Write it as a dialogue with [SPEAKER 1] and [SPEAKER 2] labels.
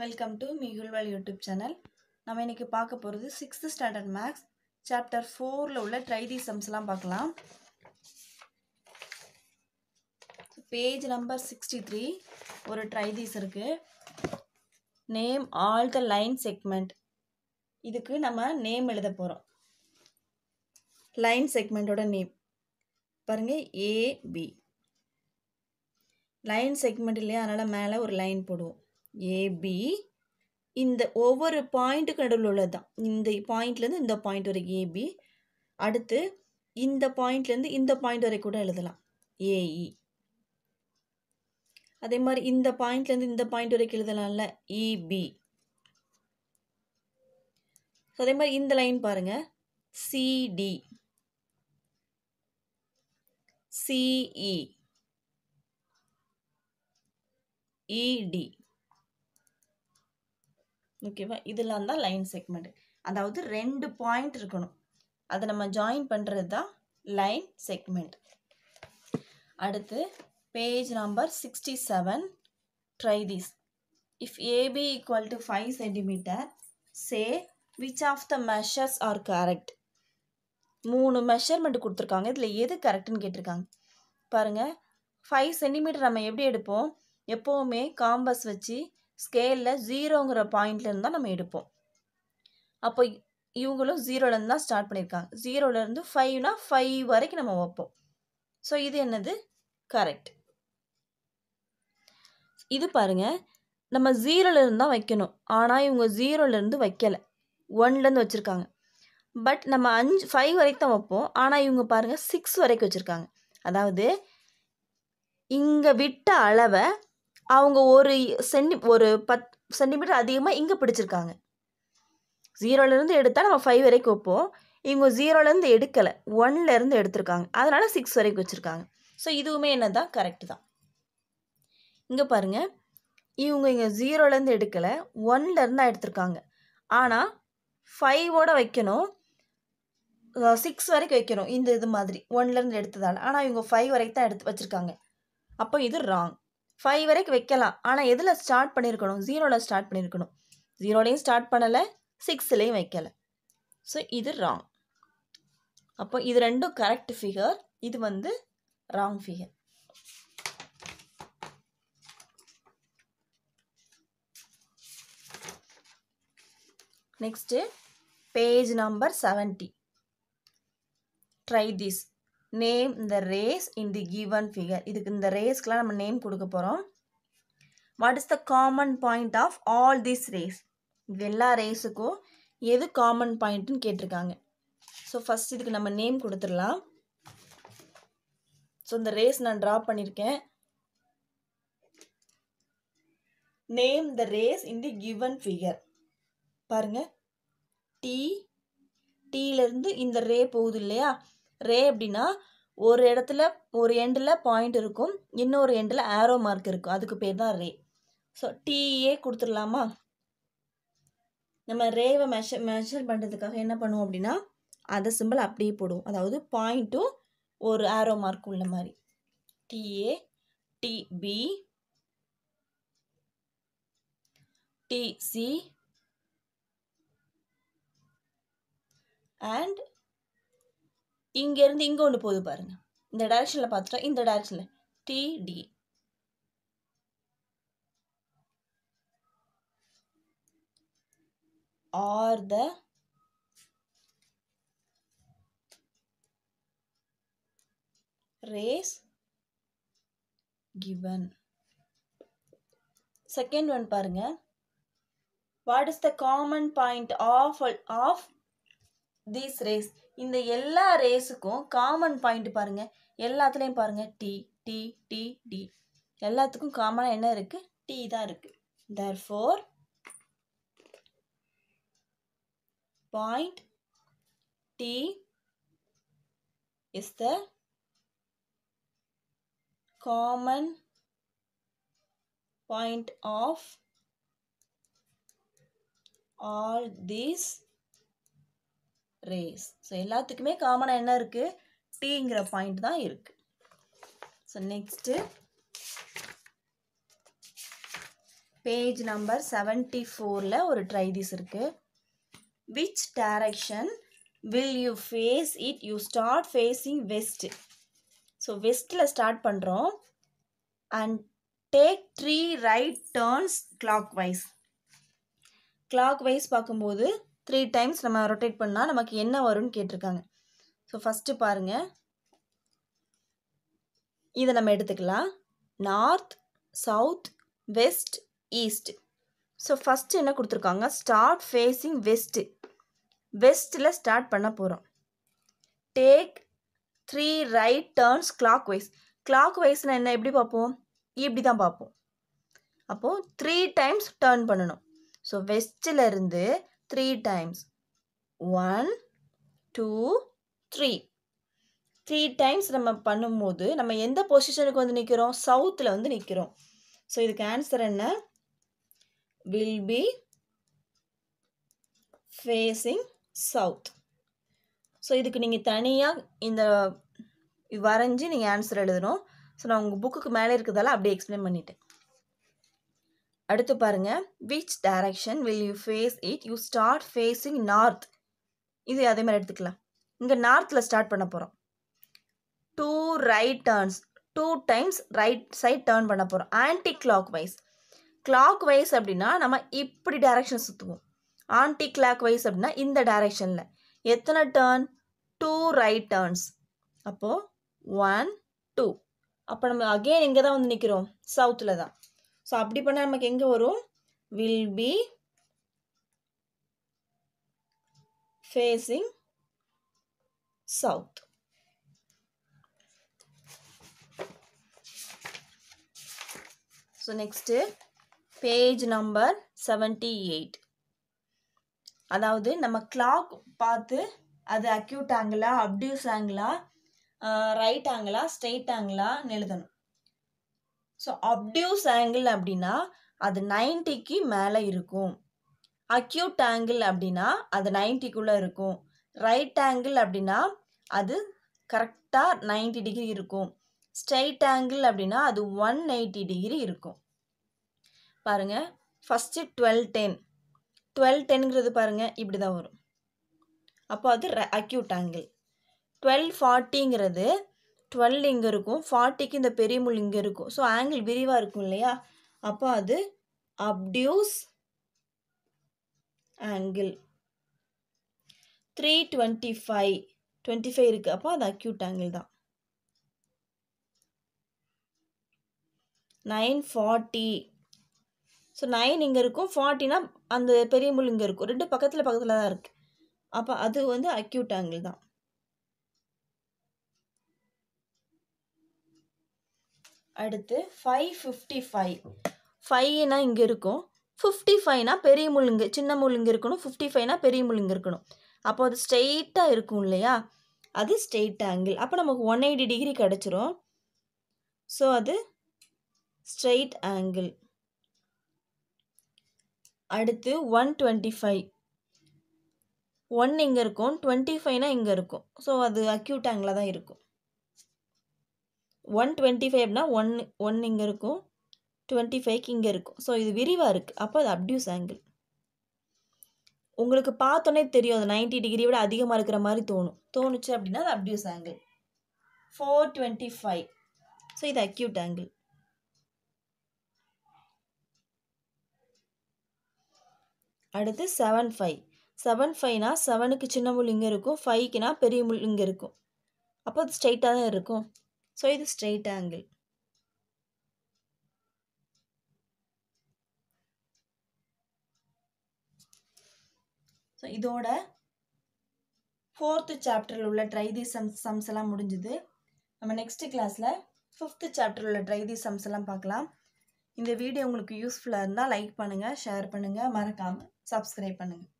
[SPEAKER 1] Welcome to மிகுல்வால் YouTube channel நம்ம இன்றைக்கி பார்க்க போகிறது சிக்ஸ்த்து ஸ்டாண்டர்ட் மேக்ஸ் சாப்டர் ஃபோரில் உள்ள ட்ரைதி சம்ஸ்லாம் பார்க்கலாம் பேஜ் நம்பர் சிக்ஸ்டி த்ரீ ஒரு ட்ரைதீஸ் இருக்குது name all the line segment இதுக்கு நம்ம நேம் எழுத போகிறோம் லைன் செக்மெண்ட்டோட நேம் பாருங்கள் ஏபி லைன் செக்மெண்ட் இல்லையா அதனால் மேலே ஒரு லைன் போடுவோம் ஏபி இந்த ஒவ்வொரு பாயிண்ட்டுக்கு நடுவில் உள்ளது தான் இந்த பாயிண்ட்லேருந்து இந்த பாயிண்ட் வரைக்கும் ஏபி அடுத்து இந்த பாயிண்ட்லேருந்து இந்த பாயிண்ட் வரை கூட எழுதலாம் ஏஇ e. அதே மாதிரி இந்த பாயிண்ட்லேருந்து இந்த பாயிண்ட் வரைக்கும் எழுதலாம்ல இபி e அதே மாதிரி இந்த லைன் பாருங்கள் சிடி சிஇ இடி ஓகேவா இதெல்லாம் தான் லைன் செக்மெண்ட் அதாவது ரெண்டு பாயிண்ட் இருக்கணும் அதை நம்ம ஜாயின் பண்ணுறது தான் லைன் செக்மெண்ட் அடுத்து page number sixty seven try this if AB equal to five centimetre say which of the measures are correct மூணு மெஷர்மெண்ட் கொடுத்துருக்காங்க இதில் எது கரெக்டுன்னு கேட்டிருக்காங்க பாருங்கள் ஃபைவ் சென்டிமீட்டர் நம்ம எப்படி எடுப்போம் எப்போவுமே காம்பஸ் வச்சு ஸ்கேலில் ஜீரோங்கிற பாயிண்ட்லேருந்து தான் நம்ம எடுப்போம் அப்போ இவங்களும் ஜீரோலேருந்து தான் ஸ்டார்ட் பண்ணியிருக்காங்க ஜீரோலேருந்து ஃபைவ்னா ஃபைவ் வரைக்கும் நம்ம வைப்போம் ஸோ இது என்னது கரெக்ட் இது பாருங்கள் நம்ம ஜீரோலேருந்து தான் வைக்கணும் ஆனால் இவங்க ஜீரோலேருந்து வைக்கலை ஒன்லேருந்து வச்சுருக்காங்க பட் நம்ம அஞ்சு ஃபைவ் வரைக்கும் தான் வைப்போம் ஆனால் இவங்க பாருங்கள் சிக்ஸ் வரைக்கும் வச்சுருக்காங்க அதாவது இங்கே விட்ட அளவை அவங்க ஒரு சென்டி ஒரு பத் சென்டிமீட்டர் அதிகமாக இங்கே பிடிச்சிருக்காங்க ஜீரோலேருந்து எடுத்தால் நம்ம ஃபைவ் வரைக்கும் வைப்போம் இவங்க ஜீரோலேருந்து எடுக்கலை ஒன்லேருந்து எடுத்திருக்காங்க அதனால் சிக்ஸ் வரைக்கும் வச்சுருக்காங்க ஸோ இதுவுமே என்ன தான் கரெக்டு தான் இங்கே பாருங்கள் இவங்க இங்கே ஜீரோலேருந்து எடுக்கலை ஒன்லேருந்து தான் எடுத்திருக்காங்க ஆனால் ஃபைவோட வைக்கணும் சிக்ஸ் வரைக்கும் வைக்கணும் இந்த இது மாதிரி ஒன்லேருந்து எடுத்ததால் ஆனால் இவங்க ஃபைவ் வரைக்கும் தான் எடுத்து வச்சுருக்காங்க அப்போ இது ராங் ஃபைவ் வரைக்கும் வைக்கலாம் ஆனால் எதில் ஸ்டார்ட் பண்ணியிருக்கணும் ஜீரோவில் ஸ்டார்ட் பண்ணியிருக்கணும் ஜீரோலையும் ஸ்டார்ட் பண்ணலை சிக்ஸ்லேயும் வைக்கலை ஸோ இது ராங் அப்போ இது ரெண்டும் கரெக்ட் ஃபிகர் இது வந்து wrong figure next page number seventy try this name the rays in the given figure இதுக்கு இந்த ரேஸ்க்கெலாம் நம்ம நேம் கொடுக்க போகிறோம் what is the common point of all this rays இது எல்லா ரேஸுக்கும் எது காமன் பாயிண்ட்டுன்னு கேட்டிருக்காங்க ஸோ ஃபஸ்ட் இதுக்கு நம்ம நேம் கொடுத்துடலாம் ஸோ இந்த ரேஸ் நான் ட்ரா பண்ணியிருக்கேன் name the rays in the given figure பாருங்கள் டீ டீலேருந்து இந்த ரே போகுது இல்லையா ரே அப்படின்னா ஒரு இடத்துல ஒரு எண்டில் பாயிண்ட் இருக்கும் இன்னொரு எண்டில் ஆரோ மார்க் இருக்கும் அதுக்கு பேர் தான் ரே ஸோ டிஏ கொடுத்துடலாமா நம்ம ரேவை மெஷர் மெஷர் பண்ணுறதுக்காக என்ன பண்ணுவோம் அப்படின்னா அதை சிம்பிள் அப்படியே போடுவோம் அதாவது பாயிண்ட்டும் ஒரு ஆரோ மார்க் உள்ள மாதிரி டிஏ டிபி டிசி அண்ட் இருந்து இங்கே ஒன்று போகுது பாருங்க இந்த டைரக்ஷனில் பார்த்துட்டா இந்த டைரக்ஷனில் TD are the rays given second one பாருங்க what is the common point of of these rays இந்த எல்லா ரேஸுக்கும் காமன் பாயிண்ட் பாருங்கள் எல்லாத்துலேயும் பாருங்கள் டி டி டி டி எல்லாத்துக்கும் காமனாக என்ன இருக்குது டி தான் இருக்குது தர் four point T is the common point of all these rays so எல்லாத்துக்குமே காமனாக என்ன இருக்குது டீங்கிற பாயிண்ட் தான் இருக்குது so next page number seventy ஃபோரில் ஒரு ட்ரைதிஸ் இருக்குது which direction will you face it you start facing west so வெஸ்ட்டில் ஸ்டார்ட் பண்ணுறோம் and take three right turns clock wise clockwise பார்க்கும்போது த்ரீ டைம்ஸ் நம்ம ரொட்டேட் பண்ணால் நமக்கு என்ன வரும்னு கேட்டிருக்காங்க ஸோ ஃபஸ்ட்டு பாருங்கள் இதை நம்ம எடுத்துக்கலாம் north south west east so first என்ன கொடுத்துருக்காங்க ஸ்டார்ட் ஃபேஸிங் வெஸ்ட்டு வெஸ்ட்டில் ஸ்டார்ட் பண்ண போகிறோம் take three right turns clock wise கிளாக் வைஸ்னால் என்ன எப்படி பார்ப்போம் இப்படி தான் பார்ப்போம் அப்போது த்ரீ டைம்ஸ் டேர்ன் பண்ணணும் ஸோ வெஸ்ட்டில் இருந்து three times one two three three times நம்ம பண்ணும்போது நம்ம எந்த பொசிஷனுக்கு வந்து நிற்கிறோம் சவுத்தில் வந்து நிற்கிறோம் ஸோ இதுக்கு ஆன்சர் என்ன will be facing south so இதுக்கு நீங்கள் தனியாக இந்த வரைஞ்சி நீங்கள் ஆன்சர் எழுதணும் ஸோ நான் உங்கள் புக்குக்கு மேலே இருக்கிறதால அப்படியே எக்ஸ்பிளைன் பண்ணிட்டேன் அடுத்து பாருங்க which direction will you face it you start facing north இது அதே மாதிரி எடுத்துக்கலாம் இங்கே நார்த்தில் ஸ்டார்ட் பண்ண போகிறோம் two right turns two times right side turn பண்ண போகிறோம் clock wise clockwise அப்படின்னா நம்ம இப்படி டைரக்ஷன் சுற்றுவோம் ஆன்டி கிளாக் வைஸ் அப்படின்னா இந்த டைரக்ஷனில் எத்தனை டேர்ன் டூ ரைட் டேர்ன்ஸ் அப்போது ஒன் டூ அப்போ நம்ம அகெயின் இங்கே தான் வந்து நிற்கிறோம் சவுத்தில் தான் ஸோ அப்படி பண்ணால் நமக்கு எங்கே வரும் will be facing south so next page number seventy eight அதாவது நம்ம கிளாக் பார்த்து அது அக்யூட் ஆங்கிளா அப்டியூஸ் ஆங்கிளா ரைட் ஆங்கிளா ஸ்ட்ரெயிட் ஆங்கிளான்னு எழுதணும் ஸோ அப்டியூஸ் ஆங்கிள் அப்படின்னா அது நைன்ட்டிக்கு மேலே இருக்கும் அக்யூட் ஆங்கிள் அப்படின்னா அது நைன்ட்டிக்குள்ளே இருக்கும் ரைட் ஆங்கிள் அப்படின்னா அது கரெக்டாக நைன்டி டிகிரி இருக்கும் ஸ்ட்ரைட் ஆங்கிள் அப்படின்னா அது ஒன் எயிட்டி டிகிரி இருக்கும் பாருங்கள் ஃபஸ்ட்டு டுவெல் டென் டுவெல் டென்ங்கிறது பாருங்கள் இப்படி தான் வரும் அப்போ அது அக்யூட் ஆங்கிள் டுவெல் ஃபார்ட்டிங்கிறது டுவெல் இங்கே இருக்கும் ஃபார்ட்டிக்கு இந்த பெரிய முள் இங்கே இருக்கும் ஸோ ஆங்கிள் விரிவாக இருக்கும் இல்லையா அப்போ அது obtuse angle three twenty five twenty five இருக்குது அப்போ அது அக்யூட் ஆங்கிள் தான் நைன் ஃபார்ட்டி ஸோ நைன் இங்கே இருக்கும் ஃபார்ட்டினா அந்த பெரிய முள் இங்கே இருக்கும் ரெண்டு பக்கத்தில் பக்கத்தில் தான் இருக்குது அப்போ அது வந்து அக்யூட் ஆங்கிள் தான் அடுத்து ஃபைவ் ஃபிஃப்டி ஃபைவ் ஃபைவ்னா இங்கே இருக்கும் ஃபிஃப்டி ஃபைவ்னா பெரிய முழுங்கு சின்ன முழுங்கு இருக்கணும் ஃபிஃப்டி ஃபைவ்னா பெரிய முழுங்கு இருக்கணும் அப்போ அது ஸ்ட்ரெயிட்டாக இருக்கும் இல்லையா அது ஸ்ட்ரெயிட் ஆங்கிள் அப்போ நமக்கு ஒன் எயிட்டி டிகிரி கிடச்சிரும் ஸோ அது ஸ்ட்ரெயிட் ஆங்கிள் அடுத்து ஒன் டுவெண்ட்டி ஃபைவ் ஒன் இங்கே இருக்கும் டுவெண்ட்டி ஃபைவ்னால் இங்கே இருக்கும் ஸோ அது அக்யூட் ஆங்கிளாக தான் இருக்கும் ஒன் டுவெண்ட்டி ஃபைவ்னா ஒன் ஒன் இங்கே இருக்கும் டுவெண்ட்டி ஃபைவ்க்கு இங்கே இருக்கும் ஸோ இது விரிவாக இருக்குது அப்போ அது அப்டியூஸ் ஆங்கிள் உங்களுக்கு பார்த்தோன்னே தெரியும் அது நைன்ட்டி டிகிரி விட அதிகமாக இருக்கிற மாதிரி தோணும் தோணுச்சு அப்படின்னா அது obtuse angle four twenty five so இது அக்யூட் ஆங்கிள் அடுத்து செவன் ஃபைவ் செவன் ஃபைவ்னா செவனுக்கு சின்ன முள் இங்கே இருக்கும் ஃபைவ்க்குனா பெரிய முள் இங்கே இருக்கும் அப்போ அது ஸ்ட்ரைட்டாக தான் இருக்கும் ஸோ இது ஸ்ட்ரெயிட் ஆங்கிள் ஸோ இதோட ஃபோர்த்து சாப்டரில் உள்ள ட்ரைதி சம்ஸ் சம்ஸ் எல்லாம் முடிஞ்சுது நம்ம நெக்ஸ்ட்டு கிளாஸில் ஃபிஃப்த்து சாப்டரில் உள்ள ட்ரைதி சம்ஸ் எல்லாம் பார்க்கலாம் இந்த வீடியோ உங்களுக்கு யூஸ்ஃபுல்லாக இருந்தால் லைக் பண்ணுங்கள் ஷேர் பண்ணுங்கள் மறக்காமல் சப்ஸ்கிரைப் பண்ணுங்கள்